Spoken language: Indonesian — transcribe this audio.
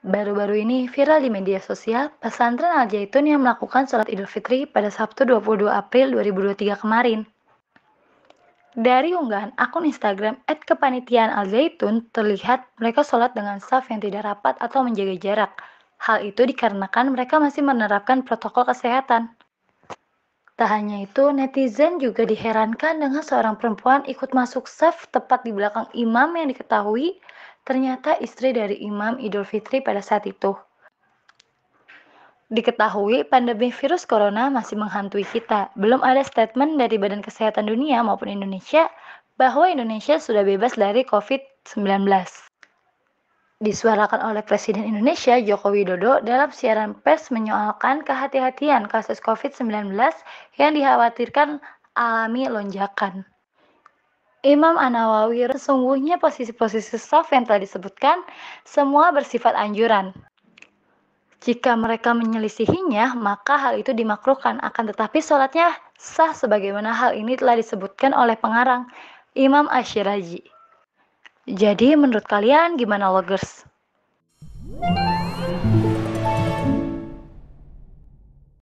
Baru-baru ini viral di media sosial, pesantren Al Zaitun yang melakukan sholat Idul Fitri pada Sabtu 22 April 2023 kemarin. Dari unggahan akun Instagram @kepanitiaanalzaitun terlihat mereka sholat dengan saf yang tidak rapat atau menjaga jarak. Hal itu dikarenakan mereka masih menerapkan protokol kesehatan. Tak hanya itu, netizen juga diherankan dengan seorang perempuan ikut masuk saf tepat di belakang imam yang diketahui ternyata istri dari Imam Idul Fitri pada saat itu. Diketahui pandemi virus corona masih menghantui kita. Belum ada statement dari Badan Kesehatan Dunia maupun Indonesia bahwa Indonesia sudah bebas dari COVID-19. Disuarakan oleh Presiden Indonesia Joko Widodo dalam siaran pers menyoalkan kehati-hatian kasus COVID-19 yang dikhawatirkan alami lonjakan. Imam An-Nawawi, sesungguhnya posisi-posisi saf yang telah disebutkan semua bersifat anjuran. Jika mereka menyelisihinya, maka hal itu dimakruhkan, akan tetapi sholatnya sah sebagaimana hal ini telah disebutkan oleh pengarang Imam Ashiraji. Jadi menurut kalian gimana logers?